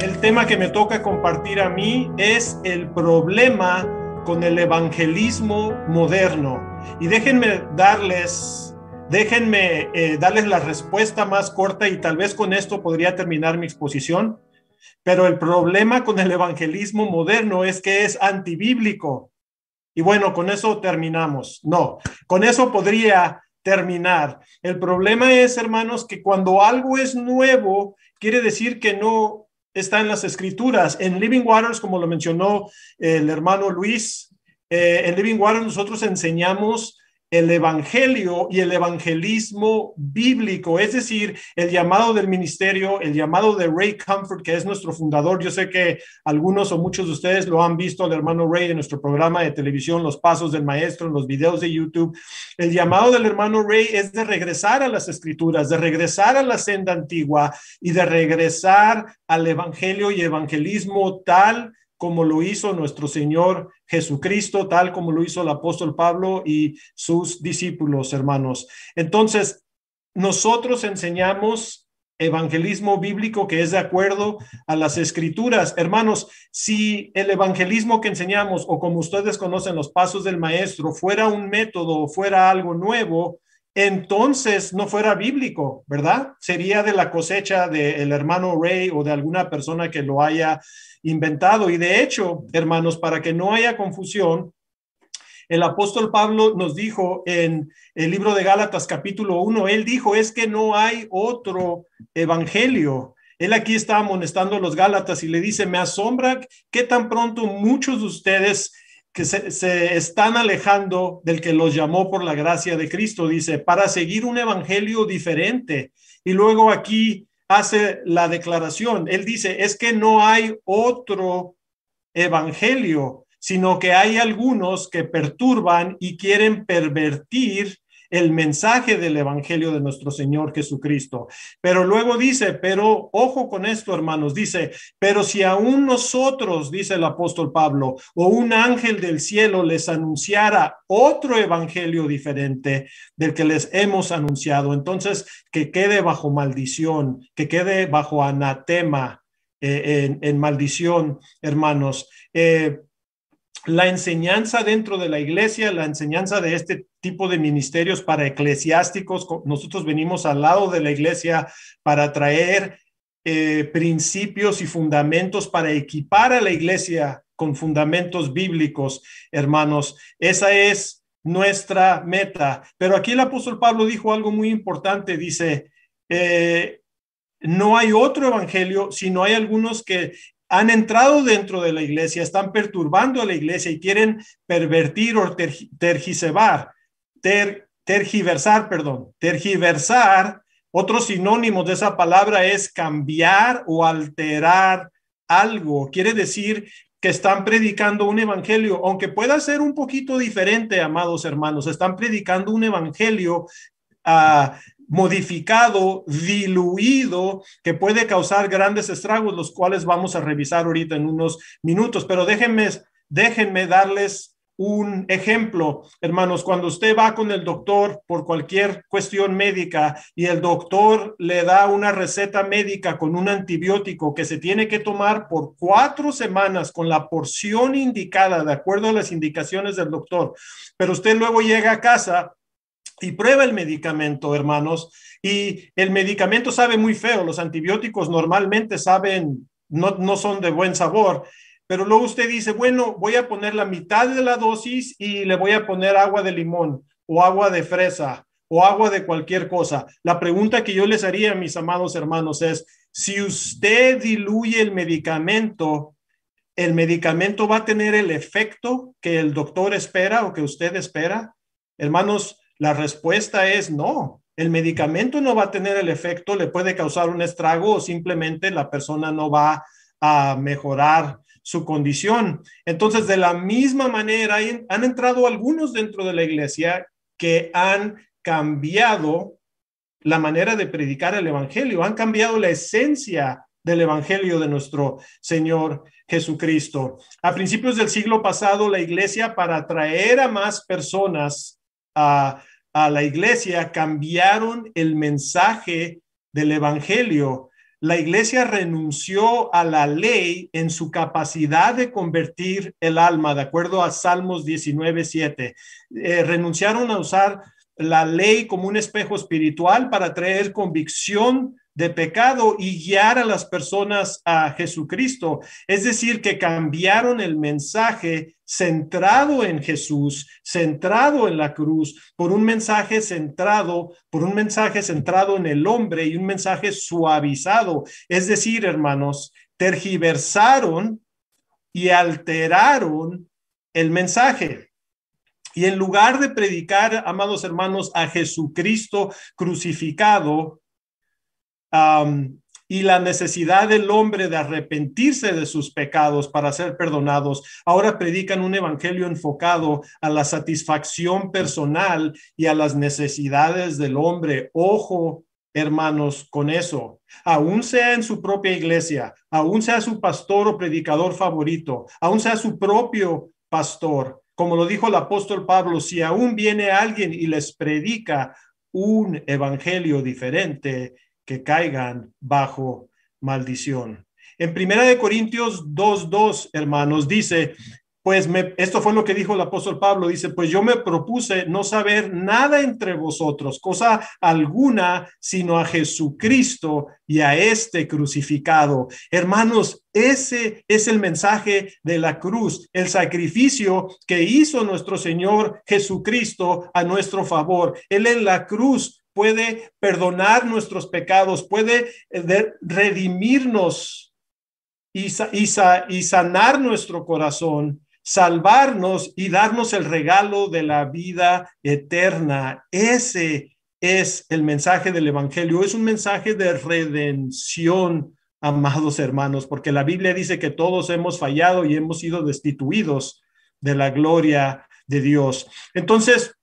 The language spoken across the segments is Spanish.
el tema que me toca compartir a mí es el problema con el evangelismo moderno. Y déjenme darles, déjenme eh, darles la respuesta más corta y tal vez con esto podría terminar mi exposición. Pero el problema con el evangelismo moderno es que es antibíblico. Y bueno, con eso terminamos. No, con eso podría terminar. El problema es, hermanos, que cuando algo es nuevo, quiere decir que no está en las escrituras. En Living Waters, como lo mencionó el hermano Luis, eh, en Living Waters nosotros enseñamos el evangelio y el evangelismo bíblico, es decir, el llamado del ministerio, el llamado de Ray Comfort, que es nuestro fundador. Yo sé que algunos o muchos de ustedes lo han visto, el hermano Ray, en nuestro programa de televisión, Los Pasos del Maestro, en los videos de YouTube. El llamado del hermano Ray es de regresar a las escrituras, de regresar a la senda antigua y de regresar al evangelio y evangelismo tal como lo hizo nuestro Señor Jesucristo, tal como lo hizo el apóstol Pablo y sus discípulos, hermanos. Entonces, nosotros enseñamos evangelismo bíblico que es de acuerdo a las escrituras. Hermanos, si el evangelismo que enseñamos o como ustedes conocen los pasos del maestro fuera un método o fuera algo nuevo, entonces no fuera bíblico, ¿verdad? Sería de la cosecha del hermano Ray o de alguna persona que lo haya inventado. Y de hecho, hermanos, para que no haya confusión, el apóstol Pablo nos dijo en el libro de Gálatas capítulo 1, él dijo, es que no hay otro evangelio. Él aquí está amonestando a los Gálatas y le dice, me asombra que tan pronto muchos de ustedes que se, están alejando del que los llamó por la gracia de Cristo, dice, para seguir un evangelio diferente. Y luego aquí hace la declaración. Él dice, es que no hay otro evangelio, sino que hay algunos que perturban y quieren pervertir el mensaje del Evangelio de nuestro Señor Jesucristo. Pero luego dice, pero ojo con esto, hermanos, dice, pero si aún nosotros, dice el apóstol Pablo, o un ángel del cielo les anunciara otro Evangelio diferente del que les hemos anunciado, entonces que quede bajo maldición, que quede bajo anatema. Eh, en, maldición, hermanos. Eh, la enseñanza dentro de la iglesia, la enseñanza de este tipo de ministerios para eclesiásticos. Nosotros venimos al lado de la iglesia para traer eh, principios y fundamentos, para equipar a la iglesia con fundamentos bíblicos, hermanos. Esa es nuestra meta. Pero aquí el apóstol Pablo dijo algo muy importante. Dice, eh, no hay otro evangelio, sino hay algunos que han entrado dentro de la iglesia, están perturbando a la iglesia y quieren pervertir o tergiversar, tergiversar, perdón, tergiversar. Otro sinónimo de esa palabra es cambiar o alterar algo. Quiere decir que están predicando un evangelio, aunque pueda ser un poquito diferente, amados hermanos, están predicando un evangelio a ah, modificado, diluido, que puede causar grandes estragos, los cuales vamos a revisar ahorita en unos minutos. Pero déjenme, déjenme darles un ejemplo, hermanos, cuando usted va con el doctor por cualquier cuestión médica y el doctor le da una receta médica con un antibiótico que se tiene que tomar por cuatro semanas con la porción indicada, de acuerdo a las indicaciones del doctor, pero usted luego llega a casa y prueba el medicamento, hermanos. Y el medicamento sabe muy feo, los antibióticos normalmente saben, no, son de buen sabor. Pero luego usted dice, bueno, voy a poner la mitad de la dosis y le voy a poner agua de limón o agua de fresa o agua de cualquier cosa. La pregunta que yo les haría, mis amados hermanos, es, si usted diluye el medicamento, ¿el medicamento va a tener el efecto que el doctor espera o que usted espera? Hermanos, la respuesta es no. El medicamento no va a tener el efecto, le puede causar un estrago o simplemente la persona no va a mejorar su condición. Entonces, de la misma manera, han entrado algunos dentro de la iglesia que han cambiado la manera de predicar el Evangelio, han cambiado la esencia del Evangelio de nuestro Señor Jesucristo. A principios del siglo pasado, la iglesia, para atraer a más personas a, la iglesia cambiaron el mensaje del Evangelio. La iglesia renunció a la ley en su capacidad de convertir el alma, de acuerdo a Salmos 19.7. Eh, renunciaron a usar la ley como un espejo espiritual para traer convicción de pecado y guiar a las personas a Jesucristo. Es decir, que cambiaron el mensaje centrado en Jesús, centrado en la cruz, por un mensaje centrado, por un mensaje centrado en el hombre y un mensaje suavizado. Es decir, hermanos, tergiversaron y alteraron el mensaje. Y en lugar de predicar, amados hermanos, a Jesucristo crucificado, y la necesidad del hombre de arrepentirse de sus pecados para ser perdonados, ahora predican un evangelio enfocado a la satisfacción personal y a las necesidades del hombre. Ojo, hermanos, con eso. Aún sea en su propia iglesia, aún sea su pastor o predicador favorito, aún sea su propio pastor. Como lo dijo el apóstol Pablo, si aún viene alguien y les predica un evangelio diferente, que caigan bajo maldición. En Primera de Corintios 2:2, hermanos, dice, pues me, esto fue lo que dijo el apóstol Pablo, dice, pues yo me propuse no saber nada entre vosotros, cosa alguna, sino a Jesucristo y a este crucificado. Hermanos, ese es el mensaje de la cruz, el sacrificio que hizo nuestro Señor Jesucristo a nuestro favor. Él en la cruz puede perdonar nuestros pecados, puede eh, redimirnos y, sanar nuestro corazón salvarnos y darnos el regalo de la vida eterna. Ese es el mensaje del Evangelio. Es un mensaje de redención, amados hermanos, porque la Biblia dice que todos hemos fallado y hemos sido destituidos de la gloria de Dios. Entonces,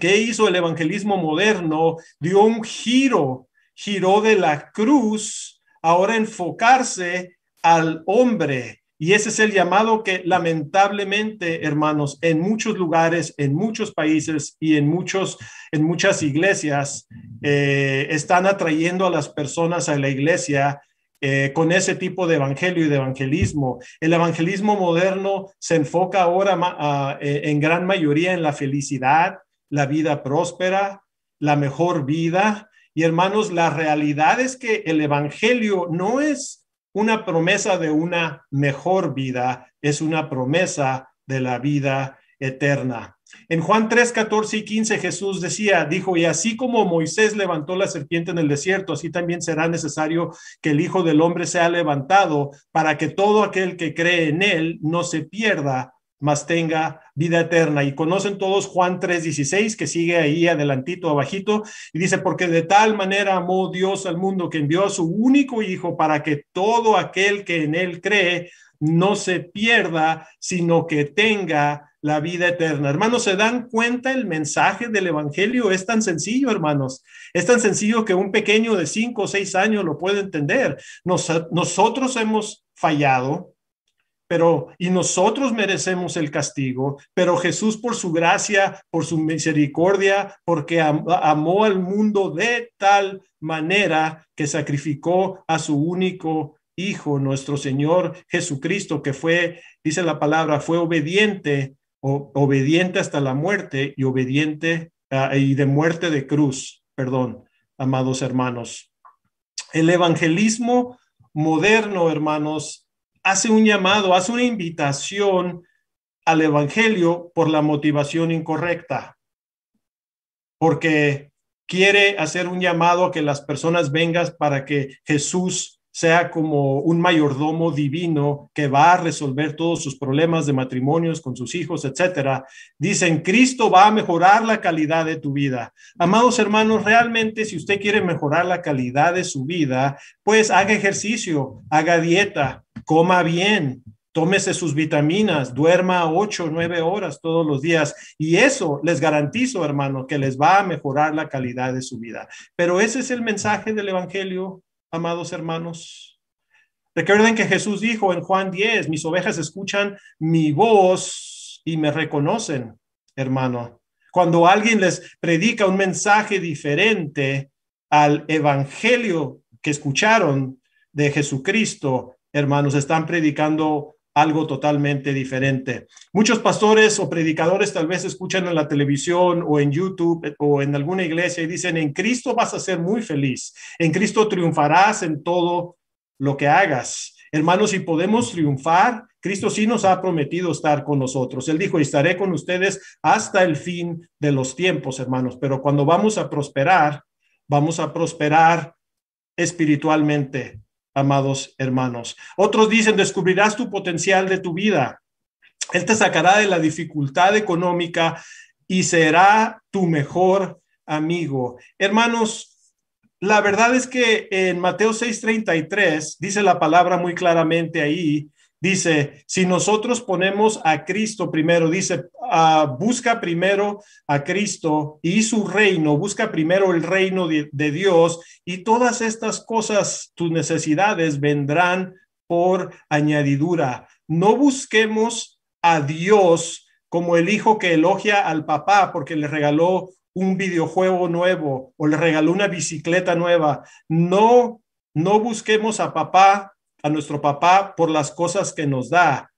¿Qué hizo el evangelismo moderno? Dio un giro, giró de la cruz, ahora enfocarse al hombre. Y ese es el llamado que lamentablemente, hermanos, en muchos lugares, en muchos países y en, muchos, en muchas iglesias eh, están atrayendo a las personas a la iglesia eh, con ese tipo de evangelio y de evangelismo. El evangelismo moderno se enfoca ahora eh, en gran mayoría en la felicidad, la vida próspera, la mejor vida. Y hermanos, la realidad es que el Evangelio no es una promesa de una mejor vida, es una promesa de la vida eterna. En Juan 3, 14 y 15 Jesús decía, dijo, y así como Moisés levantó la serpiente en el desierto, así también será necesario que el Hijo del Hombre sea levantado para que todo aquel que cree en él no se pierda, más tenga vida eterna. Y conocen todos Juan 3:16, que sigue ahí adelantito, abajito, y dice, porque de tal manera amó Dios al mundo que envió a su único Hijo para que todo aquel que en él cree no se pierda, sino que tenga la vida eterna. Hermanos, ¿se dan cuenta el mensaje del Evangelio? Es tan sencillo, hermanos. Es tan sencillo que un pequeño de cinco o seis años lo puede entender. nosotros hemos fallado, pero y nosotros merecemos el castigo, pero Jesús por su gracia, por su misericordia, porque amó al mundo de tal manera que sacrificó a su único hijo, nuestro Señor Jesucristo, que fue, dice la palabra, fue obediente, obediente hasta la muerte y obediente ah, y de muerte de cruz, perdón, amados hermanos. El evangelismo moderno, hermanos, hace un llamado, hace una invitación al Evangelio por la motivación incorrecta, porque quiere hacer un llamado a que las personas vengan para que Jesús sea como un mayordomo divino que va a resolver todos sus problemas de matrimonios con sus hijos, etcétera. Dicen, Cristo va a mejorar la calidad de tu vida. Amados hermanos, realmente si usted quiere mejorar la calidad de su vida, pues haga ejercicio, haga dieta, coma bien, tómese sus vitaminas, duerma ocho, nueve horas todos los días. Y eso les garantizo, hermano, que les va a mejorar la calidad de su vida. Pero ese es el mensaje del Evangelio amados hermanos. Recuerden que Jesús dijo en Juan 10, mis ovejas escuchan mi voz y me reconocen, hermano. Cuando alguien les predica un mensaje diferente al evangelio que escucharon de Jesucristo, hermanos, están predicando algo totalmente diferente. Muchos pastores o predicadores tal vez escuchan en la televisión o en YouTube o en alguna iglesia y dicen, en Cristo vas a ser muy feliz, en Cristo triunfarás en todo lo que hagas. Hermanos, si podemos triunfar, Cristo sí nos ha prometido estar con nosotros. Él dijo, estaré con ustedes hasta el fin de los tiempos, hermanos, pero cuando vamos a prosperar, vamos a prosperar espiritualmente, amados hermanos. Otros dicen, descubrirás tu potencial de tu vida. Él te sacará de la dificultad económica y será tu mejor amigo. Hermanos, la verdad es que en Mateo 6:33 dice la palabra muy claramente ahí Dice, si nosotros ponemos a Cristo primero, dice, ah, busca primero a Cristo y su reino, busca primero el reino de, de Dios y todas estas cosas, tus necesidades vendrán por añadidura. No busquemos a Dios como el hijo que elogia al papá porque le regaló un videojuego nuevo o le regaló una bicicleta nueva. No, no busquemos a papá a nuestro papá por las cosas que nos da.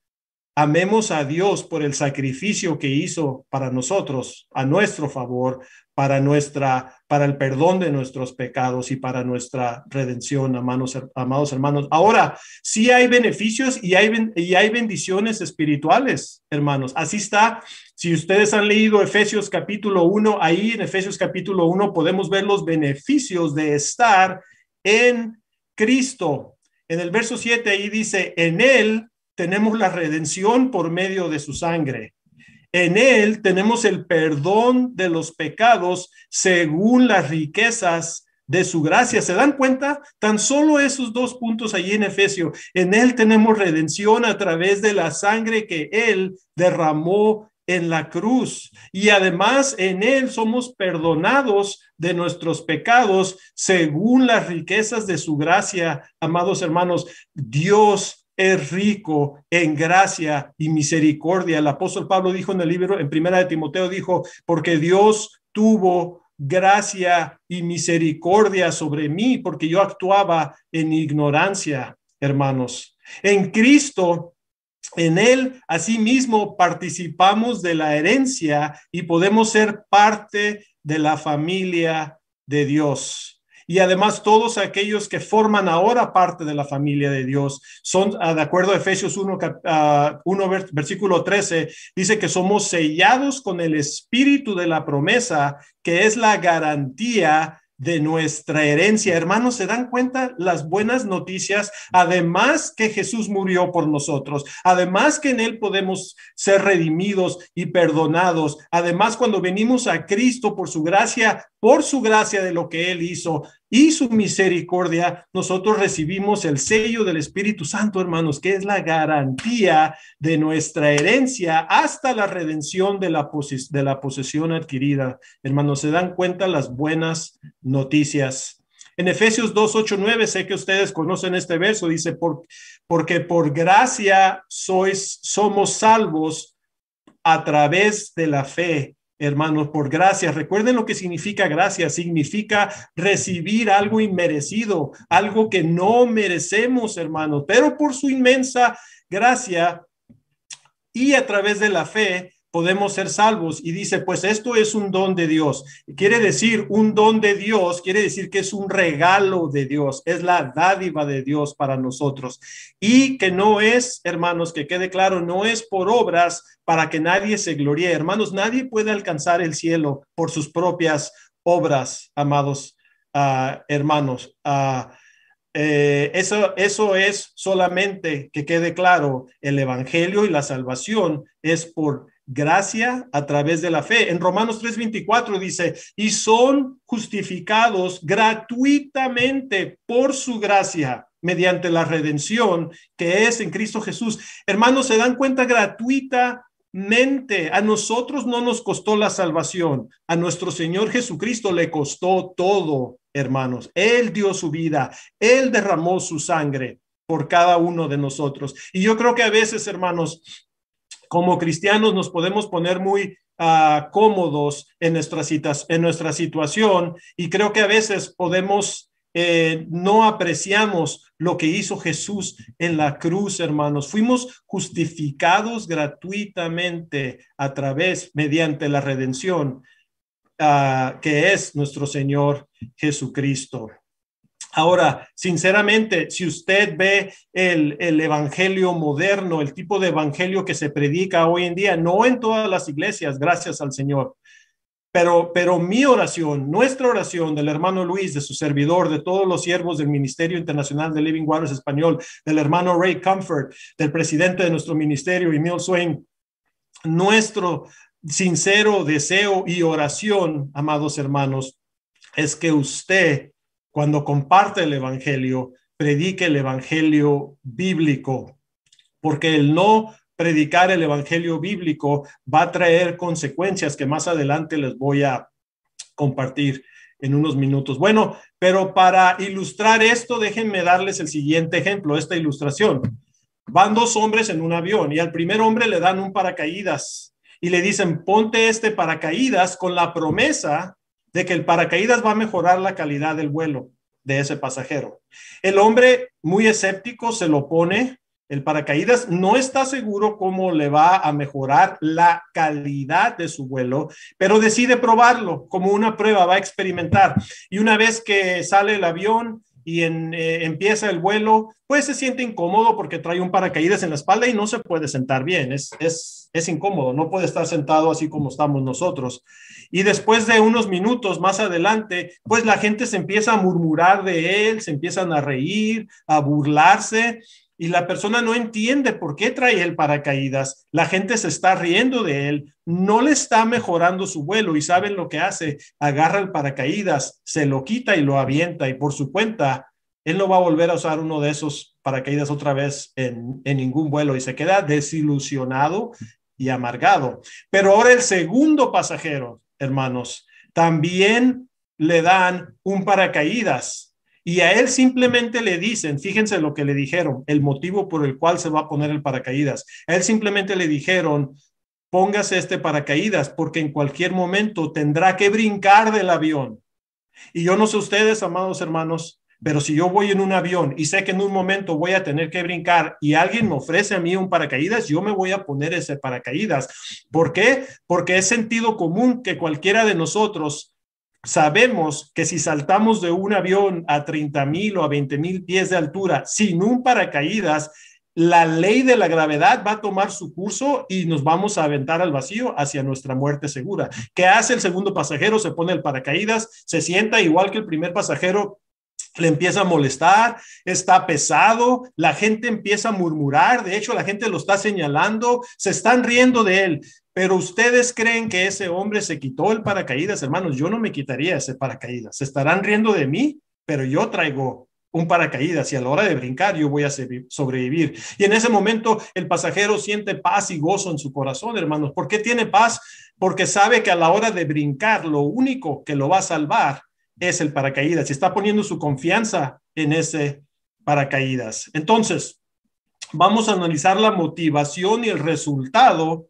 Amemos a Dios por el sacrificio que hizo para nosotros, a nuestro favor, para nuestra, para el perdón de nuestros pecados y para nuestra redención, amados, hermanos. Ahora, si hay beneficios y hay, y hay bendiciones espirituales, hermanos. Así está. Si ustedes han leído Efesios capítulo 1, ahí en Efesios capítulo 1 podemos ver los beneficios de estar en Cristo, en el verso 7 ahí dice, en Él tenemos la redención por medio de su sangre. En Él tenemos el perdón de los pecados según las riquezas de su gracia. ¿Se dan cuenta? Tan solo esos dos puntos allí en Efesio. En Él tenemos redención a través de la sangre que Él derramó en la cruz y además en Él somos perdonados de nuestros pecados según las riquezas de su gracia. Amados hermanos, Dios es rico en gracia y misericordia. El apóstol Pablo dijo en el libro, en primera de Timoteo, dijo, porque Dios tuvo gracia y misericordia sobre mí, porque yo actuaba en ignorancia, hermanos. En Cristo en Él, asimismo, participamos de la herencia y podemos ser parte de la familia de Dios. Y además todos aquellos que forman ahora parte de la familia de Dios son, ah, de acuerdo a Efesios 1, 1 ah, versículo 13, dice que somos sellados con el espíritu de la promesa, que es la garantía de nuestra herencia. Hermanos, ¿se dan cuenta las buenas noticias? Además que Jesús murió por nosotros, además que en Él podemos ser redimidos y perdonados, además cuando venimos a Cristo por su gracia, por su gracia de lo que Él hizo y su misericordia, nosotros recibimos el sello del Espíritu Santo, hermanos, que es la garantía de nuestra herencia hasta la redención de la, de la posesión adquirida. Hermanos, se dan cuenta las buenas noticias. En Efesios 2, 8, 9, sé que ustedes conocen este verso, dice, porque por gracia sois, somos salvos a través de la fe hermanos, por gracia. Recuerden lo que significa gracia. Significa recibir algo inmerecido, algo que no merecemos, hermanos, pero por su inmensa gracia y a través de la fe, podemos ser salvos. Y dice, pues esto es un don de Dios. Quiere decir, un don de Dios, quiere decir que es un regalo de Dios, es la dádiva de Dios para nosotros. Y que no es, hermanos, que quede claro, no es por obras para que nadie se gloríe. Hermanos, nadie puede alcanzar el cielo por sus propias obras, amados ah, hermanos. Ah, eh, eso, eso es solamente que quede claro, el Evangelio y la salvación es por gracia a través de la fe. En Romanos 3:24 dice, y son justificados gratuitamente por su gracia mediante la redención que es en Cristo Jesús. Hermanos, se dan cuenta gratuitamente. A nosotros no nos costó la salvación, a nuestro Señor Jesucristo le costó todo, hermanos. Él dio su vida, Él derramó su sangre por cada uno de nosotros. Y yo creo que a veces, hermanos, como cristianos nos podemos poner muy ah, cómodos en nuestra, en nuestra situación y creo que a veces podemos, eh, no apreciamos lo que hizo Jesús en la cruz, hermanos. Fuimos justificados gratuitamente a través, mediante la redención ah, que es nuestro Señor Jesucristo. Ahora, sinceramente, si usted ve el, evangelio moderno, el tipo de evangelio que se predica hoy en día, no en todas las iglesias, gracias al Señor, pero, pero mi oración, nuestra oración del hermano Luis, de su servidor, de todos los siervos del Ministerio Internacional de Living Waters Español, del hermano Ray Comfort, del presidente de nuestro ministerio, Emil Swain, nuestro sincero deseo y oración, amados hermanos, es que usted cuando comparte el Evangelio, predique el Evangelio bíblico, porque el no predicar el Evangelio bíblico va a traer consecuencias que más adelante les voy a compartir en unos minutos. Bueno, pero para ilustrar esto, déjenme darles el siguiente ejemplo, esta ilustración. Van dos hombres en un avión y al primer hombre le dan un paracaídas y le dicen, ponte este paracaídas con la promesa de que el paracaídas va a mejorar la calidad del vuelo de ese pasajero. El hombre muy escéptico se lo pone, el paracaídas no está seguro cómo le va a mejorar la calidad de su vuelo, pero decide probarlo como una prueba, va a experimentar. Y una vez que sale el avión y eh, empieza el vuelo, pues se siente incómodo porque trae un paracaídas en la espalda y no se puede sentar bien, es, es, es incómodo, no puede estar sentado así como estamos nosotros y después de unos minutos más adelante, pues la gente se empieza a murmurar de él, se empiezan a reír, a burlarse y la persona no entiende por qué trae el paracaídas. La gente se está riendo de él, no le está mejorando su vuelo y saben lo que hace. Agarra el paracaídas, se lo quita y lo avienta y por su cuenta, él no va a volver a usar uno de esos paracaídas otra vez en, en ningún vuelo y se queda desilusionado y amargado. Pero ahora el segundo pasajero, hermanos. También le dan un paracaídas y a él simplemente le dicen, fíjense lo que le dijeron, el motivo por el cual se va a poner el paracaídas. A él simplemente le dijeron, póngase este paracaídas porque en cualquier momento tendrá que brincar del avión. Y yo no sé ustedes, amados hermanos, pero si yo voy en un avión y sé que en un momento voy a tener que brincar y alguien me ofrece a mí un paracaídas, yo me voy a poner ese paracaídas. ¿Por qué? Porque es sentido común que cualquiera de nosotros sabemos que si saltamos de un avión a 30.000 mil o a 20 mil pies de altura sin un paracaídas, la ley de la gravedad va a tomar su curso y nos vamos a aventar al vacío hacia nuestra muerte segura. ¿Qué hace el segundo pasajero? Se pone el paracaídas, se sienta igual que el primer pasajero, le empieza a molestar, está pesado, la gente empieza a murmurar, de hecho la gente lo está señalando, se están riendo de él, pero ustedes creen que ese hombre se quitó el paracaídas, hermanos, yo no me quitaría ese paracaídas, se estarán riendo de mí, pero yo traigo un paracaídas y a la hora de brincar yo voy a sobrevivir. Y en ese momento el pasajero siente paz y gozo en su corazón, hermanos. ¿Por qué tiene paz? Porque sabe que a la hora de brincar lo único que lo va a salvar es el paracaídas y está poniendo su confianza en ese paracaídas. Entonces, vamos a analizar la motivación y el resultado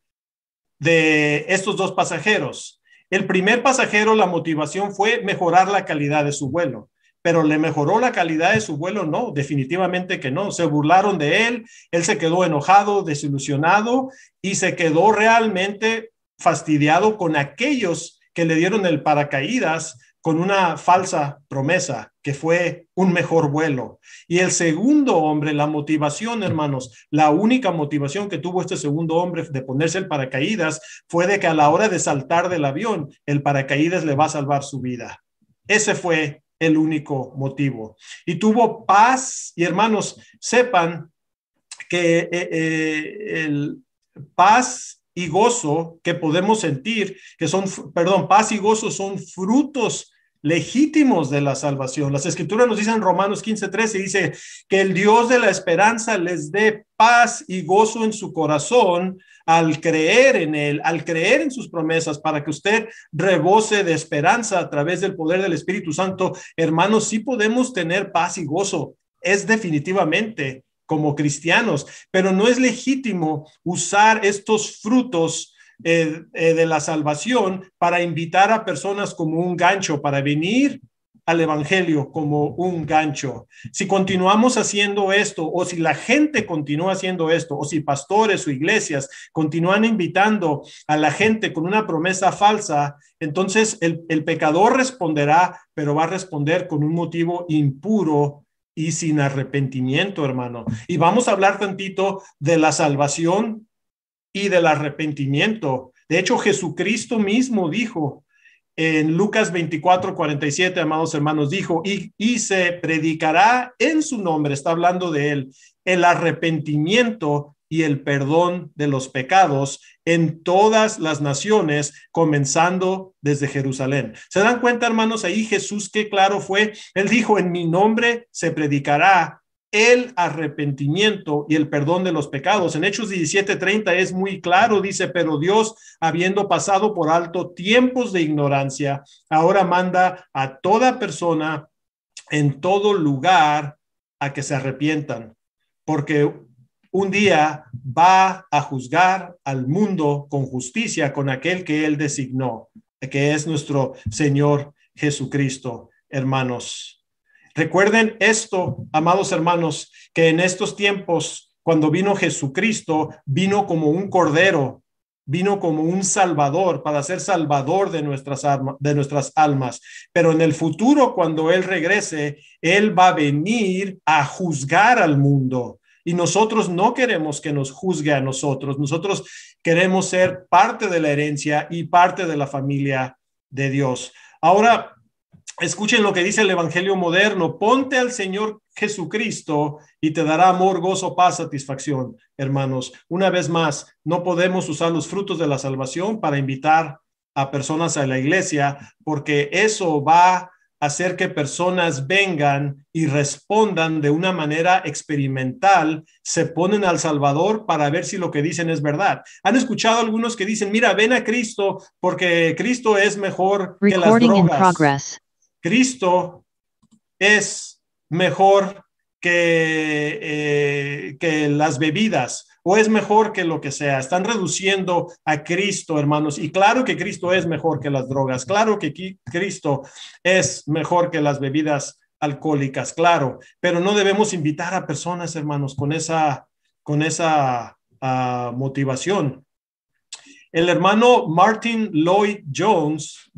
de estos dos pasajeros. El primer pasajero, la motivación fue mejorar la calidad de su vuelo, pero le mejoró la calidad de su vuelo, no, definitivamente que no. Se burlaron de él, él se quedó enojado, desilusionado y se quedó realmente fastidiado con aquellos que le dieron el paracaídas con una falsa promesa que fue un mejor vuelo. Y el segundo hombre, la motivación, hermanos, la única motivación que tuvo este segundo hombre de ponerse el paracaídas fue de que a la hora de saltar del avión, el paracaídas le va a salvar su vida. Ese fue el único motivo. Y tuvo paz, y hermanos, sepan que eh, eh, el paz y gozo que podemos sentir, que son, perdón, paz y gozo son frutos legítimos de la salvación. Las escrituras nos dicen Romanos 15:13, dice que el Dios de la esperanza les dé paz y gozo en su corazón al creer en Él, al creer en sus promesas, para que usted rebose de esperanza a través del poder del Espíritu Santo. Hermanos, sí podemos tener paz y gozo. Es definitivamente como cristianos, pero no es legítimo usar estos frutos eh, eh, de la salvación para invitar a personas como un gancho, para venir al Evangelio como un gancho. Si continuamos haciendo esto, o si la gente continúa haciendo esto, o si pastores o iglesias continúan invitando a la gente con una promesa falsa, entonces el, el pecador responderá, pero va a responder con un motivo impuro y sin arrepentimiento, hermano. Y vamos a hablar tantito de la salvación y del arrepentimiento. De hecho, Jesucristo mismo dijo en Lucas 24, 47, amados hermanos, dijo, y, y se predicará en su nombre, está hablando de él, el arrepentimiento y el perdón de los pecados en todas las naciones, comenzando desde Jerusalén. ¿Se dan cuenta, hermanos? Ahí Jesús, qué claro fue. Él dijo, en mi nombre se predicará el arrepentimiento y el perdón de los pecados. En Hechos 17:30 es muy claro, dice, pero Dios, habiendo pasado por alto tiempos de ignorancia, ahora manda a toda persona en todo lugar a que se arrepientan, porque un día va a juzgar al mundo con justicia, con aquel que él designó, que es nuestro Señor Jesucristo, hermanos. Recuerden esto, amados hermanos, que en estos tiempos, cuando vino Jesucristo, vino como un cordero, vino como un salvador para ser salvador de nuestras, de nuestras almas. Pero en el futuro, cuando Él regrese, Él va a venir a juzgar al mundo. Y nosotros no queremos que nos juzgue a nosotros. Nosotros queremos ser parte de la herencia y parte de la familia de Dios. Ahora, Escuchen lo que dice el Evangelio moderno. Ponte al Señor Jesucristo y te dará amor, gozo, paz, satisfacción, hermanos. Una vez más, no podemos usar los frutos de la salvación para invitar a personas a la iglesia, porque eso va a hacer que personas vengan y respondan de una manera experimental, se ponen al Salvador para ver si lo que dicen es verdad. Han escuchado algunos que dicen, mira, ven a Cristo porque Cristo es mejor que las Cristo es mejor que, eh, que las bebidas o es mejor que lo que sea. Están reduciendo a Cristo, hermanos. Y claro que Cristo es mejor que las drogas, claro que Cristo es mejor que las bebidas alcohólicas, claro, pero no debemos invitar a personas, hermanos, con esa, con esa ah, motivación. El hermano Martin Lloyd Jones,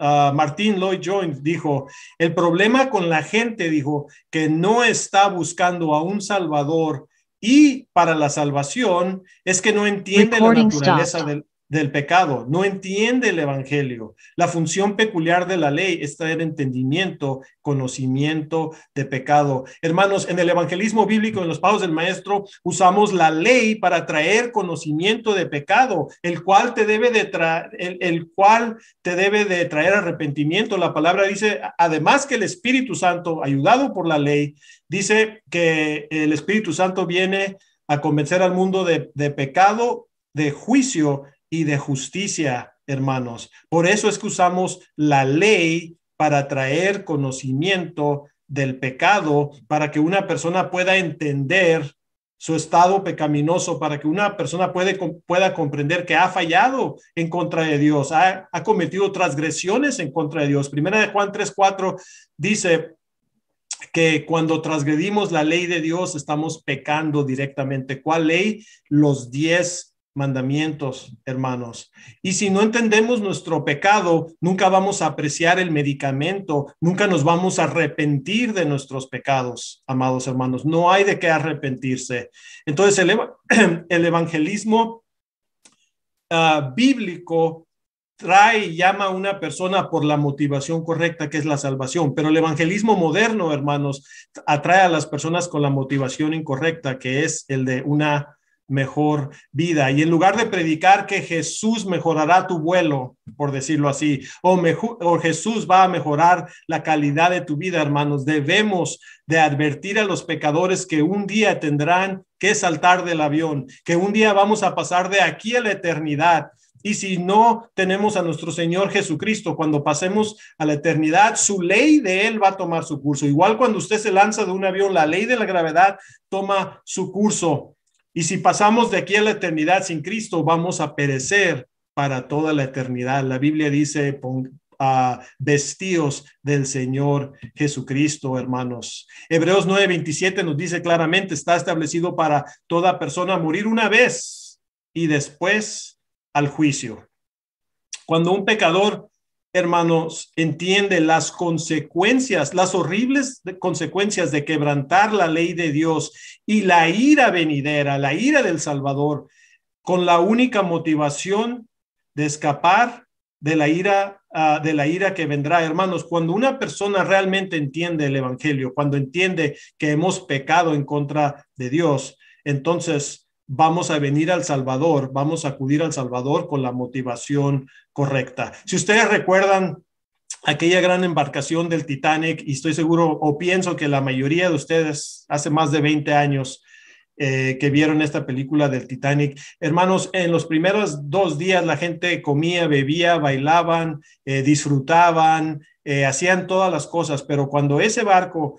ah, Martin Lloyd Jones dijo, el problema con la gente, dijo, que no está buscando a un salvador y para la salvación es que no entiende la naturaleza del del pecado, no entiende el Evangelio. La función peculiar de la ley es traer entendimiento, conocimiento de pecado. Hermanos, en el evangelismo bíblico, en los pagos del maestro, usamos la ley para traer conocimiento de pecado, el cual te debe de traer, el, cual te debe de traer arrepentimiento. La palabra dice, además que el Espíritu Santo, ayudado por la ley, dice que el Espíritu Santo viene a convencer al mundo de, de pecado, de juicio y de justicia, hermanos. Por eso es que usamos la ley para traer conocimiento del pecado, para que una persona pueda entender su estado pecaminoso, para que una persona puede, pueda comprender que ha fallado en contra de Dios, ha, ha cometido transgresiones en contra de Dios. Primera de Juan 3.4 dice, que cuando transgredimos la ley de Dios estamos pecando directamente. ¿Cuál ley? Los diez mandamientos, hermanos. Y si no entendemos nuestro pecado, nunca vamos a apreciar el medicamento, nunca nos vamos a arrepentir de nuestros pecados, amados hermanos. No hay de qué arrepentirse. Entonces, el, evangelismo ah, bíblico trae y llama a una persona por la motivación correcta que es la salvación, pero el evangelismo moderno, hermanos, atrae a las personas con la motivación incorrecta que es el de una mejor vida. Y en lugar de predicar que Jesús mejorará tu vuelo, por decirlo así, o, mejor, o Jesús va a mejorar la calidad de tu vida, hermanos, debemos de advertir a los pecadores que un día tendrán que saltar del avión, que un día vamos a pasar de aquí a la eternidad. Y si no tenemos a nuestro Señor Jesucristo, cuando pasemos a la eternidad, su ley de Él va a tomar su curso. Igual cuando usted se lanza de un avión, la ley de la gravedad toma su curso. Y si pasamos de aquí a la eternidad sin Cristo, vamos a perecer para toda la eternidad. La Biblia dice, vestidos ah, vestidos del Señor Jesucristo, hermanos. Hebreos 9:27 nos dice claramente, está establecido para toda persona morir una vez y después al juicio. Cuando un pecador hermanos, entiende las consecuencias, las horribles consecuencias de quebrantar la ley de Dios y la ira venidera, la ira del Salvador, con la única motivación de escapar de la ira ah, de la ira que vendrá, hermanos, cuando una persona realmente entiende el evangelio, cuando entiende que hemos pecado en contra de Dios, entonces vamos a venir al Salvador, vamos a acudir al Salvador con la motivación correcta. Si ustedes recuerdan aquella gran embarcación del Titanic, y estoy seguro o pienso que la mayoría de ustedes hace más de 20 años eh, que vieron esta película del Titanic. Hermanos, en los primeros dos días la gente comía, bebía, bailaban, eh, disfrutaban, eh, hacían todas las cosas, pero cuando ese barco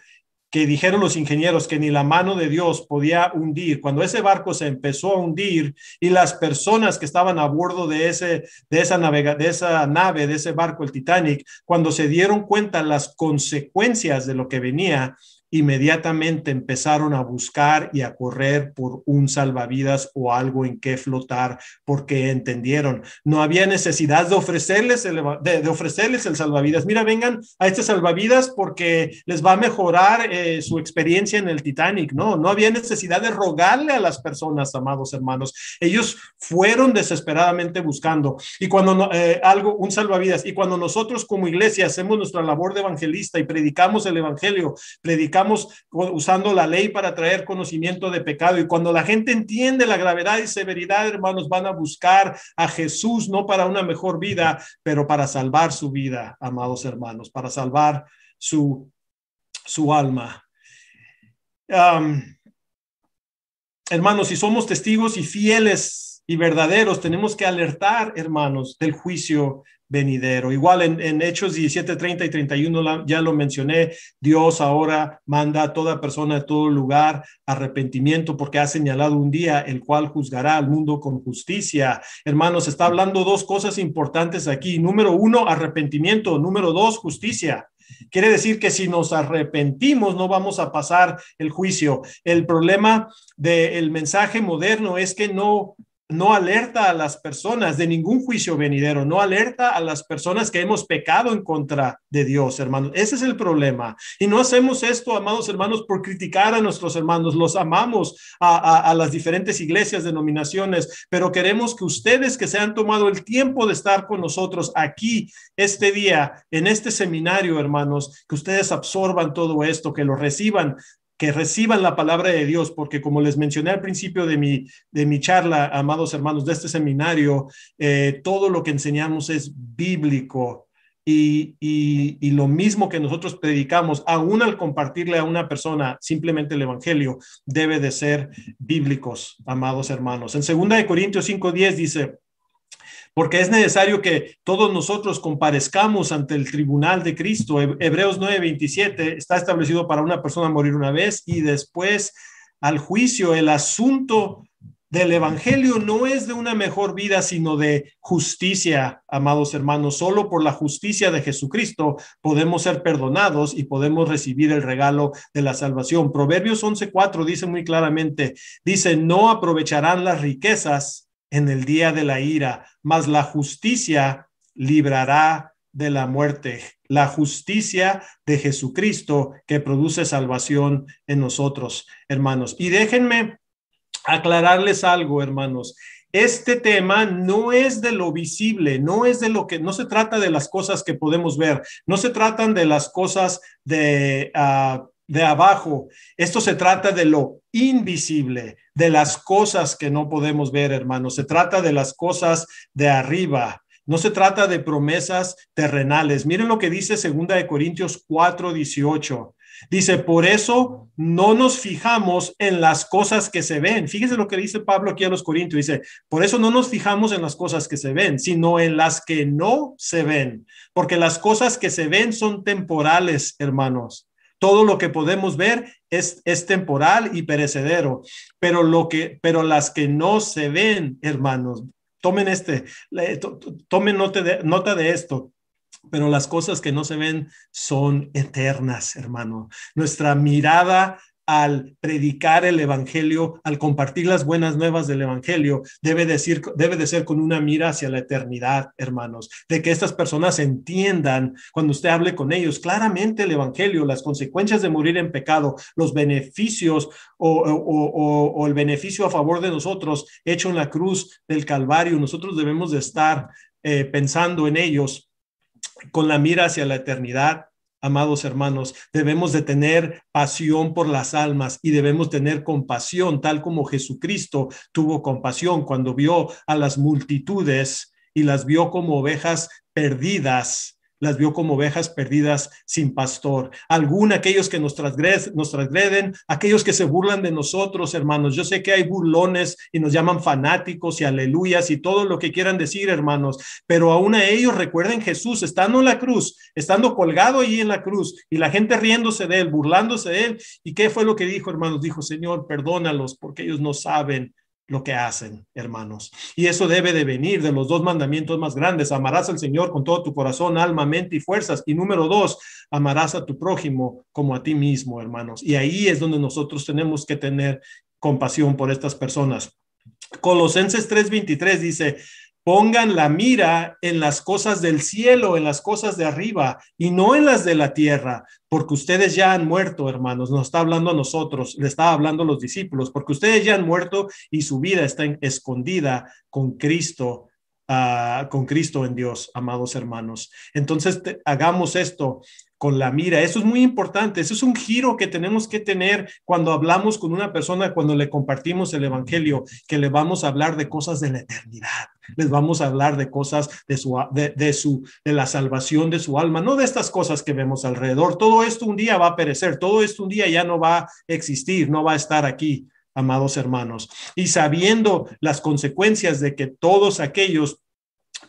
que dijeron los ingenieros que ni la mano de Dios podía hundir, cuando ese barco se empezó a hundir y las personas que estaban a bordo de, ese, de, esa, de esa nave, de ese barco, el Titanic, cuando se dieron cuenta las consecuencias de lo que venía, inmediatamente empezaron a buscar y a correr por un salvavidas o algo en que flotar, porque entendieron, no había necesidad de ofrecerles el, de, ofrecerles el salvavidas. Mira, vengan a este salvavidas porque les va a mejorar eh, su experiencia en el Titanic. No, no había necesidad de rogarle a las personas, amados hermanos. Ellos fueron desesperadamente buscando. Y cuando eh, algo, un salvavidas, y cuando nosotros como iglesia hacemos nuestra labor de evangelista y predicamos el evangelio, predicamos estamos usando la ley para traer conocimiento de pecado. Y cuando la gente entiende la gravedad y severidad, hermanos, van a buscar a Jesús no para una mejor vida, pero para salvar su vida, amados hermanos, para salvar su, alma. hermanos, si somos testigos y fieles y verdaderos, tenemos que alertar, hermanos, del juicio venidero. Igual en, Hechos 17, 30 y 31 ya lo mencioné, Dios ahora manda a toda persona de todo lugar arrepentimiento porque ha señalado un día el cual juzgará al mundo con justicia. Hermanos, está hablando dos cosas importantes aquí. Número uno, arrepentimiento. Número dos, justicia. Quiere decir que si nos arrepentimos no vamos a pasar el juicio. El problema del mensaje moderno es que no no alerta a las personas de ningún juicio venidero, no alerta a las personas que hemos pecado en contra de Dios, hermanos. Ese es el problema. Y no hacemos esto, amados hermanos, por criticar a nuestros hermanos. Los amamos a, a las diferentes iglesias, denominaciones, pero queremos que ustedes que se han tomado el tiempo de estar con nosotros aquí este día, en este seminario, hermanos, que ustedes absorban todo esto, que lo reciban que reciban la palabra de Dios, porque como les mencioné al principio de mi, de mi charla, amados hermanos, de este seminario, eh, todo lo que enseñamos es bíblico. Y, y, lo mismo que nosotros predicamos, aún al compartirle a una persona simplemente el Evangelio, debe de ser bíblicos, amados hermanos. En 2 Corintios 5.10 dice, porque es necesario que todos nosotros comparezcamos ante el tribunal de Cristo. Hebreos 9:27 está establecido para una persona morir una vez y después al juicio. El asunto del Evangelio no es de una mejor vida, sino de justicia, amados hermanos. Solo por la justicia de Jesucristo podemos ser perdonados y podemos recibir el regalo de la salvación. Proverbios 11.4 dice muy claramente, dice, no aprovecharán las riquezas en el día de la ira, mas la justicia librará de la muerte. La justicia de Jesucristo que produce salvación en nosotros, hermanos. Y déjenme aclararles algo, hermanos. Este tema no es de lo visible, no es de lo que, no se trata de las cosas que podemos ver, no se tratan de las cosas de ah, de abajo. Esto se trata de lo invisible, de las cosas que no podemos ver, hermanos. Se trata de las cosas de arriba. No se trata de promesas terrenales. Miren lo que dice segunda de Corintios 4, 18. Dice, por eso no nos fijamos en las cosas que se ven. Fíjense lo que dice Pablo aquí a los Corintios. Dice, por eso no nos fijamos en las cosas que se ven, sino en las que no se ven. Porque las cosas que se ven son temporales, hermanos. Todo lo que podemos ver es, temporal y perecedero, pero, lo que, pero las que no se ven, hermanos, tomen este, tomen nota de, nota de esto pero las cosas que no se ven son eternas, hermano. Nuestra mirada al predicar el Evangelio, al compartir las buenas nuevas del Evangelio, debe, decir, debe de ser con una mira hacia la eternidad, hermanos, de que estas personas entiendan cuando usted hable con ellos claramente el Evangelio, las consecuencias de morir en pecado, los beneficios o, el beneficio a favor de nosotros hecho en la cruz del Calvario. Nosotros debemos de estar eh, pensando en ellos con la mira hacia la eternidad amados hermanos, debemos de tener pasión por las almas y debemos tener compasión, tal como Jesucristo tuvo compasión cuando vio a las multitudes y las vio como ovejas perdidas las vio como ovejas perdidas sin pastor. Algunos, aquellos que nos, trasgreden, aquellos que se burlan de nosotros, hermanos. Yo sé que hay burlones y nos llaman fanáticos y aleluyas y todo lo que quieran decir, hermanos, pero aún a ellos recuerden Jesús estando en la cruz, estando colgado allí en la cruz y la gente riéndose de él, burlándose de él. ¿Y qué fue lo que dijo, hermanos? Dijo, Señor, perdónalos porque ellos no saben lo que hacen, hermanos. Y eso debe de venir de los dos mandamientos más grandes. Amarás al Señor con todo tu corazón, alma, mente y fuerzas. Y número dos, amarás a tu prójimo como a ti mismo, hermanos. Y ahí es donde nosotros tenemos que tener compasión por estas personas. Colosenses 3:23 dice, Pongan la mira en las cosas del cielo, en las cosas de arriba y no en las de la tierra, porque ustedes ya han muerto, hermanos. Nos está hablando a nosotros, le está hablando a los discípulos, porque ustedes ya han muerto y su vida está escondida con Cristo ah, con Cristo en Dios, amados hermanos. Entonces, hagamos esto, con la mira. Eso es muy importante, eso es un giro que tenemos que tener cuando hablamos con una persona, cuando le compartimos el Evangelio, que le vamos a hablar de cosas de la eternidad, les vamos a hablar de cosas de de, su, de la salvación de su alma, no de estas cosas que vemos alrededor. Todo esto un día va a perecer, todo esto un día ya no va a existir, no va a estar aquí amados hermanos, y sabiendo las consecuencias de que todos aquellos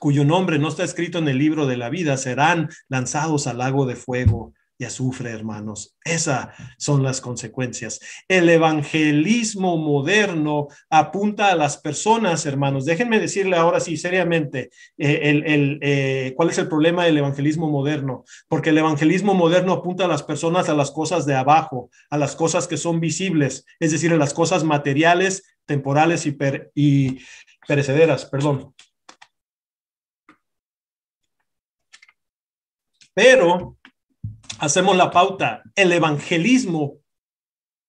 cuyo nombre no está escrito en el libro de la vida, serán lanzados al lago de fuego y azufre, hermanos. Esas son las consecuencias. El evangelismo moderno apunta a las personas, hermanos. Déjenme decirle ahora sí seriamente eh, el, eh, cuál es el problema del evangelismo moderno, porque el evangelismo moderno apunta a las personas a las cosas de abajo, a las cosas que son visibles, es decir, a las cosas materiales, temporales y, y perecederas, perdón. pero hacemos la pauta, el evangelismo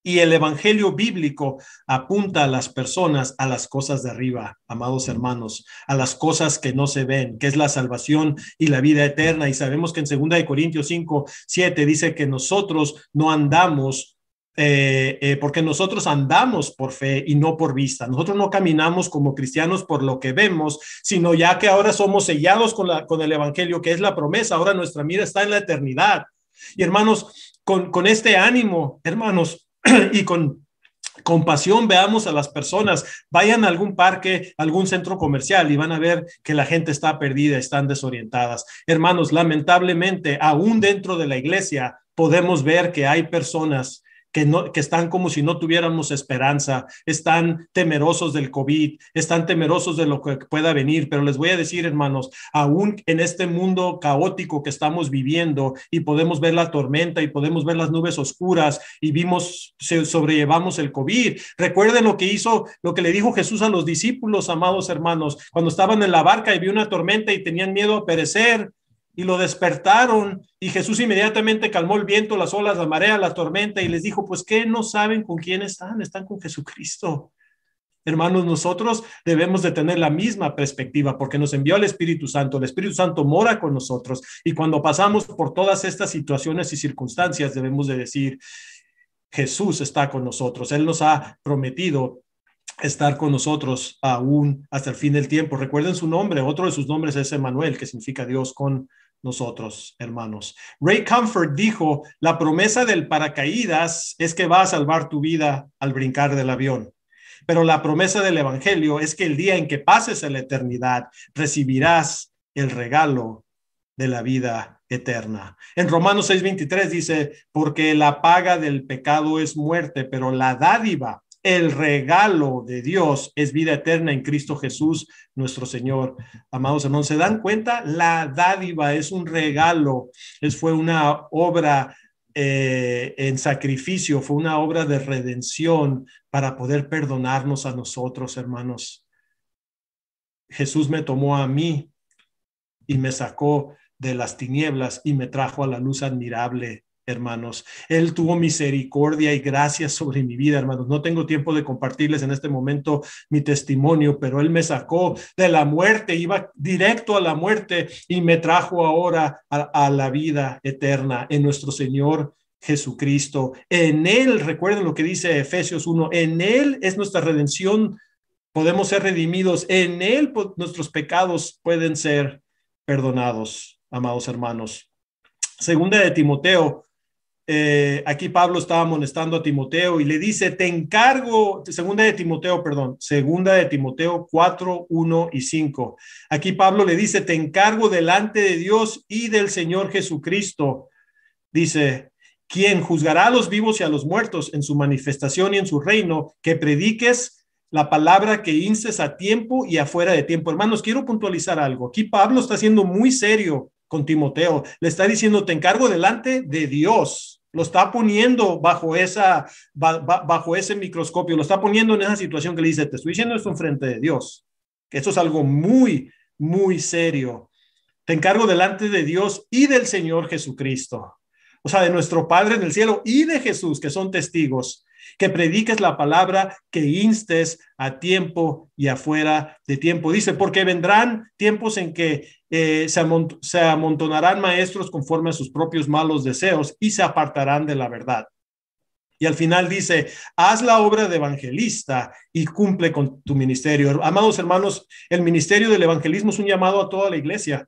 y el evangelio bíblico apunta a las personas a las cosas de arriba, amados hermanos, a las cosas que no se ven, que es la salvación y la vida eterna. Y sabemos que en 2 Corintios 5, 7 dice que nosotros no andamos eh, eh, porque nosotros andamos por fe y no por vista. Nosotros no caminamos como cristianos por lo que vemos, sino ya que ahora somos sellados con, la, con el Evangelio, que es la promesa. Ahora nuestra mira está en la eternidad. Y hermanos, con, con este ánimo, hermanos, y con compasión veamos a las personas. Vayan a algún parque, algún centro comercial y van a ver que la gente está perdida, están desorientadas. Hermanos, lamentablemente, aún dentro de la iglesia podemos ver que hay personas que, están como si no tuviéramos esperanza, están temerosos del COVID, están temerosos de lo que pueda venir, pero les voy a decir, hermanos, aún en este mundo caótico que estamos viviendo y podemos ver la tormenta y podemos ver las nubes oscuras y vimos, sobrellevamos el COVID. Recuerden lo que hizo, lo que le dijo Jesús a los discípulos, amados hermanos, cuando estaban en la barca y vi una tormenta y tenían miedo a perecer y lo despertaron y Jesús inmediatamente calmó el viento, las olas, la marea, la tormenta y les dijo, pues que no saben con quién están, están con Jesucristo. Hermanos, nosotros debemos de tener la misma perspectiva porque nos envió el Espíritu Santo. El Espíritu Santo mora con nosotros y cuando pasamos por todas estas situaciones y circunstancias debemos de decir, Jesús está con nosotros. Él nos ha prometido estar con nosotros aún hasta el fin del tiempo. Recuerden su nombre. Otro de sus nombres es Emanuel, que significa Dios con nosotros, hermanos. Ray Comfort dijo, la promesa del paracaídas es que va a salvar tu vida al brincar del avión, pero la promesa del Evangelio es que el día en que pases a la eternidad recibirás el regalo de la vida eterna. En Romanos 6:23 dice, porque la paga del pecado es muerte, pero la dádiva el regalo de Dios es vida eterna en Cristo Jesús, nuestro Señor. Amados hermanos, ¿se dan cuenta? La dádiva es un regalo, es, fue una obra eh, en sacrificio, fue una obra de redención para poder perdonarnos a nosotros, hermanos. Jesús me tomó a mí y me sacó de las tinieblas y me trajo a la luz admirable hermanos. Él tuvo misericordia y gracia sobre mi vida, hermanos. No tengo tiempo de compartirles en este momento mi testimonio, pero Él me sacó de la muerte, iba directo a la muerte y me trajo ahora a, la vida eterna en nuestro Señor. Jesucristo. En Él, recuerden lo que dice Efesios 1, en Él es nuestra redención, podemos ser redimidos, en Él pues, nuestros pecados pueden ser perdonados, amados hermanos. Segunda de Timoteo eh, aquí Pablo estaba amonestando a Timoteo y le dice, te encargo, segunda de Timoteo, perdón, segunda de Timoteo 4, 1 y 5. Aquí Pablo le dice, te encargo delante de Dios y del Señor Jesucristo. Dice, quien juzgará a los vivos y a los muertos en su manifestación y en su reino, que prediques la palabra que inces a tiempo y afuera de tiempo. Hermanos, quiero puntualizar algo. Aquí Pablo está siendo muy serio con Timoteo. Le está diciendo, te encargo delante de Dios. Lo está poniendo bajo, esa, bajo ese microscopio, lo está poniendo en esa situación que le dice, te estoy diciendo esto enfrente de Dios. Que es algo muy, muy serio. Te encargo delante de Dios y del Señor Jesucristo. O sea, de nuestro Padre en el cielo y de Jesús, que son testigos que prediques la palabra, que instes a tiempo y afuera de tiempo. Dice, porque vendrán tiempos en que eh, se, se amontonarán maestros conforme a sus propios malos deseos y se apartarán de la verdad. Y al final dice, haz la obra de evangelista y cumple con tu ministerio. Amados hermanos, el ministerio del evangelismo es un llamado a toda la iglesia.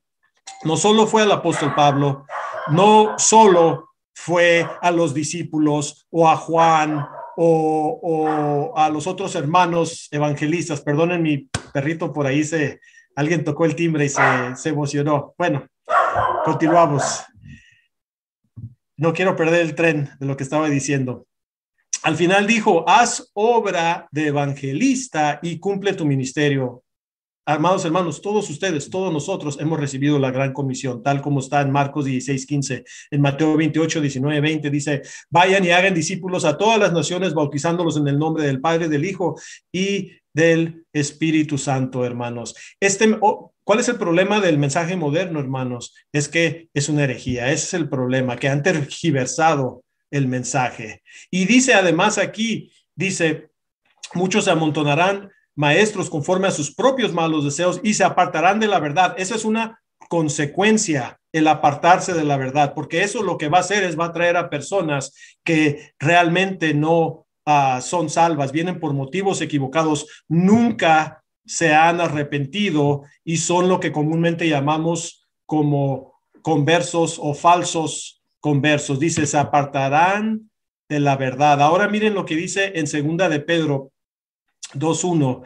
No solo fue al apóstol Pablo, no solo fue a los discípulos o a Juan o, a los otros hermanos evangelistas. Perdonen, mi perrito por ahí se, alguien tocó el timbre y se emocionó. Bueno, continuamos. No quiero perder el tren de lo que estaba diciendo. Al final dijo, haz obra de evangelista y cumple tu ministerio. Amados hermanos, todos ustedes, todos nosotros hemos recibido la gran comisión, tal como está en Marcos 16, 15, en Mateo 28, 19, 20, dice, vayan y hagan discípulos a todas las naciones, bautizándolos en el nombre del Padre, del Hijo y del Espíritu Santo, hermanos. Este, oh, ¿Cuál es el problema del mensaje moderno, hermanos? Es que es una herejía, ese es el problema, que han tergiversado el mensaje. Y dice además aquí, dice, muchos se amontonarán maestros conforme a sus propios malos deseos y se apartarán de la verdad. Esa es una consecuencia el apartarse de la verdad, porque eso lo que va a hacer es va a traer a personas que realmente no ah, son salvas, vienen por motivos equivocados, nunca se han arrepentido y son lo que comúnmente llamamos como conversos o falsos conversos. Dice, se apartarán de la verdad. Ahora miren lo que dice en segunda de Pedro 2.1.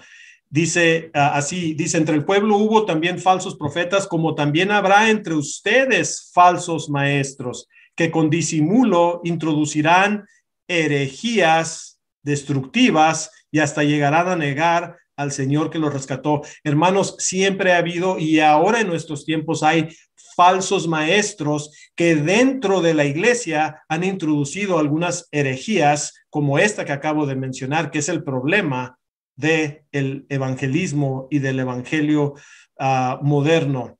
Dice ah, así, dice, entre el pueblo hubo también falsos profetas, como también habrá entre ustedes falsos maestros, que con disimulo introducirán herejías destructivas y hasta llegarán a negar al Señor que los rescató. Hermanos, siempre ha habido y ahora en nuestros tiempos hay falsos maestros que dentro de la iglesia han introducido algunas herejías como esta que acabo de mencionar, que es el problema del el evangelismo y del evangelio ah, moderno.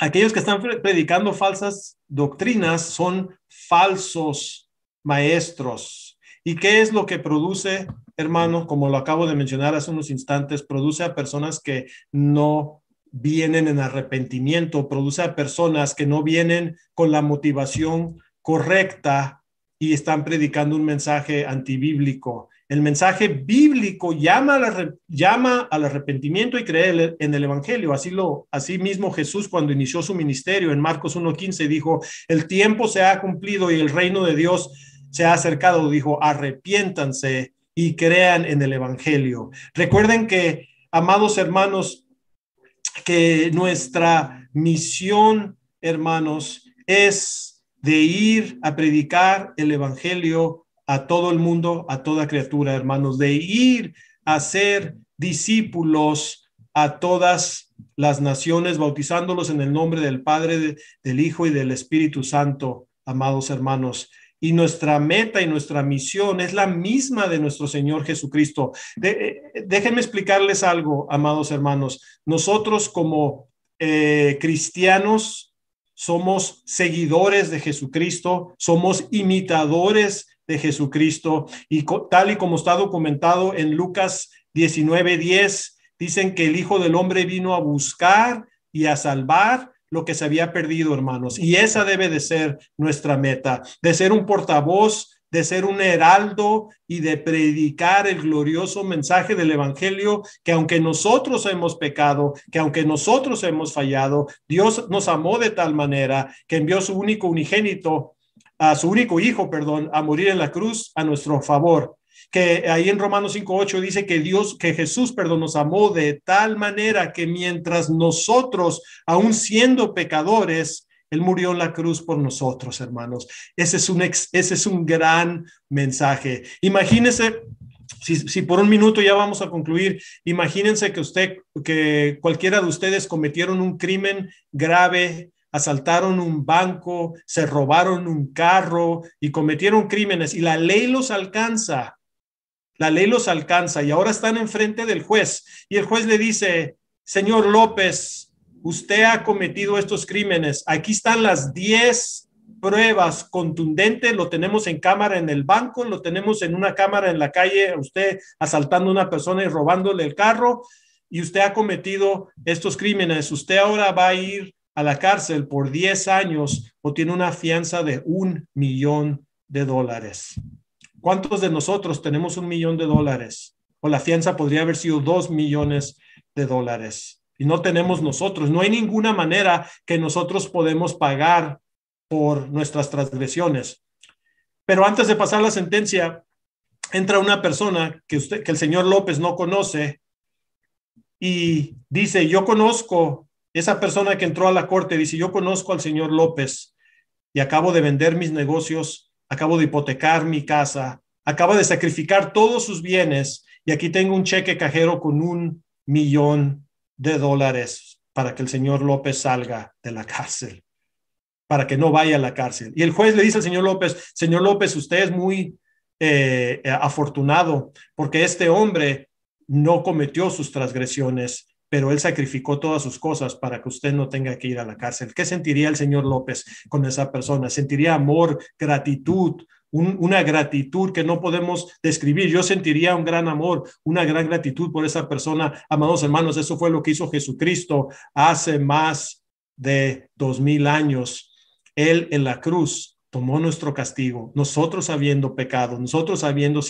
Aquellos que están predicando falsas doctrinas son falsos maestros. ¿Y qué es lo que produce, hermano, Como lo acabo de mencionar hace unos instantes, produce a personas que no vienen en arrepentimiento, produce a personas que no vienen con la motivación correcta y están predicando un mensaje antibíblico el mensaje bíblico llama, al arrepentimiento y creer en el Evangelio. Así, lo, así mismo Jesús cuando inició su ministerio en Marcos 1.15 dijo, el tiempo se ha cumplido y el reino de Dios se ha acercado. Dijo, arrepiéntanse y crean en el Evangelio. Recuerden que, amados hermanos, que nuestra misión, hermanos, es de ir a predicar el Evangelio a todo el mundo, a toda criatura, hermanos, de ir a ser discípulos a todas las naciones, bautizándolos en el nombre del Padre, del Hijo y del Espíritu Santo, amados hermanos. Y nuestra meta y nuestra misión es la misma de nuestro Señor Jesucristo. Eh, déjenme explicarles algo, amados hermanos. Nosotros como eh, cristianos somos seguidores de Jesucristo, somos imitadores de Jesucristo. Y tal y como está documentado en Lucas 19:10, dicen que el Hijo del Hombre vino a buscar y a salvar lo que se había perdido, hermanos. Y esa debe de ser nuestra meta, de ser un portavoz de ser un heraldo y de predicar el glorioso mensaje del Evangelio, que aunque nosotros hemos pecado, que aunque nosotros hemos fallado, Dios nos amó de tal manera que envió su único unigénito a su único hijo, perdón, a morir en la cruz a nuestro favor. Que ahí en Romanos 5:8 dice que Dios, que Jesús, perdón, nos amó de tal manera que mientras nosotros, aún siendo pecadores, él murió en la cruz por nosotros, hermanos. Ese es un, ex, ese es un gran mensaje. Imagínense, si, si, por un minuto ya vamos a concluir, imagínense que usted, que cualquiera de ustedes cometieron un crimen grave asaltaron un banco, se robaron un carro y cometieron crímenes y la ley los alcanza. La ley los alcanza y ahora están enfrente del juez y el juez le dice, señor López, usted ha cometido estos crímenes. Aquí están las 10 pruebas contundentes, lo tenemos en cámara en el banco, lo tenemos en una cámara en la calle, usted asaltando a una persona y robándole el carro y usted ha cometido estos crímenes. Usted ahora va a ir a la cárcel por 10 años o tiene una fianza de un millón de dólares. ¿Cuántos de nosotros tenemos un millón de dólares? O la fianza podría haber sido dos millones de dólares. Y no tenemos nosotros. No hay ninguna manera que nosotros podemos pagar por nuestras transgresiones. Pero antes de pasar la sentencia, entra una persona que, usted, que el señor López no conoce y dice, yo conozco esa persona que entró a la corte dice, yo conozco al señor López y acabo de vender mis negocios, acabo de hipotecar mi casa, acabo de sacrificar todos sus bienes y aquí tengo un cheque cajero con un millón de dólares para que el señor López salga de la cárcel, para que no vaya a la cárcel. Y el juez le dice al señor López, señor López, usted es muy eh, eh, afortunado porque este hombre no cometió sus transgresiones pero él sacrificó todas sus cosas para que usted no tenga que ir a la cárcel. ¿Qué sentiría el señor López con esa persona? ¿Sentiría amor, gratitud? una gratitud que no podemos describir. Yo sentiría un gran amor, una gran gratitud por esa persona. Amados hermanos, eso fue lo que hizo Jesucristo hace más de dos mil años. Él en la cruz tomó nuestro castigo, nosotros habiendo pecado, nosotros habiendo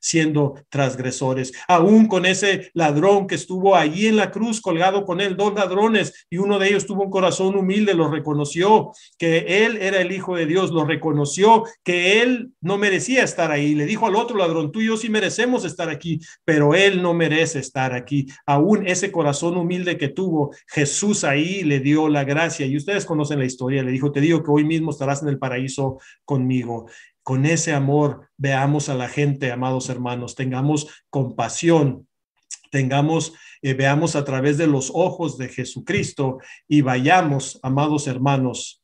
siendo transgresores, aún con ese ladrón que estuvo allí en la cruz colgado con él, dos ladrones, y uno de ellos tuvo un corazón humilde, lo reconoció que él era el hijo de Dios, lo reconoció que él no merecía estar ahí, le dijo al otro ladrón, tú y yo sí merecemos estar aquí, pero él no merece estar aquí, aún ese corazón humilde que tuvo Jesús ahí le dio la gracia, y ustedes conocen la historia, le dijo, te digo que hoy mismo estarás en el paraíso conmigo. Con ese amor veamos a la gente, amados hermanos, tengamos compasión, tengamos, eh, veamos a través de los ojos de Jesucristo y vayamos, amados hermanos,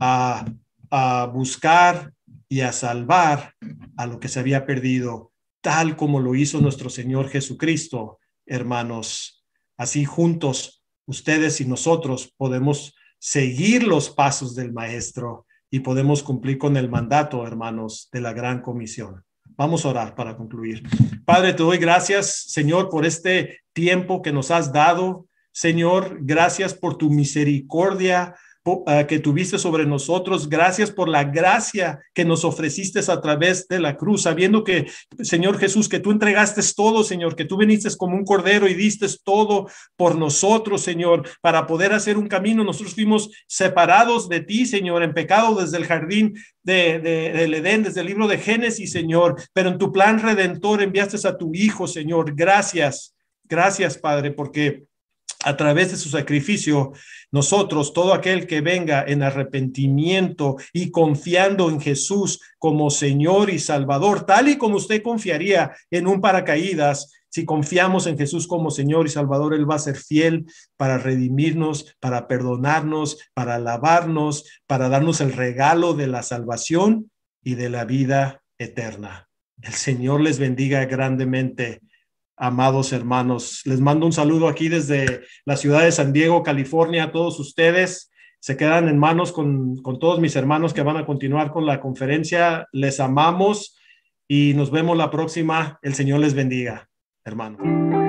a, a buscar y a salvar a lo que se había perdido, tal como lo hizo nuestro Señor Jesucristo, hermanos. Así juntos, ustedes y nosotros podemos seguir los pasos del Maestro y podemos cumplir con el mandato, hermanos, de la gran comisión. Vamos a orar para concluir. Padre, te doy gracias, Señor, por este tiempo que nos has dado. Señor, gracias por tu misericordia Ah, que tuviste sobre nosotros. Gracias por la gracia que nos ofreciste a través de la cruz, sabiendo que, Señor Jesús, que tú entregaste todo, Señor, que tú viniste como un cordero y diste todo por nosotros, Señor, para poder hacer un camino. Nosotros fuimos separados de ti, Señor, en pecado desde el jardín de, del Edén, desde el libro de Génesis, Señor, pero en tu plan redentor enviaste a tu Hijo, Señor. Gracias, gracias, Padre, porque a través de su sacrificio, nosotros, todo aquel que venga en arrepentimiento y confiando en Jesús como Señor y Salvador, tal y como usted confiaría en un paracaídas, si confiamos en Jesús como Señor y Salvador, Él va a ser fiel para redimirnos, para perdonarnos, para alabarnos, para darnos el regalo de la salvación y de la vida eterna. El Señor les bendiga grandemente amados hermanos. Les mando un saludo aquí desde la ciudad de San Diego, California, a todos ustedes. Se quedan en manos con, con todos mis hermanos que van a continuar con la conferencia. Les amamos y nos vemos la próxima. El Señor les bendiga, hermano.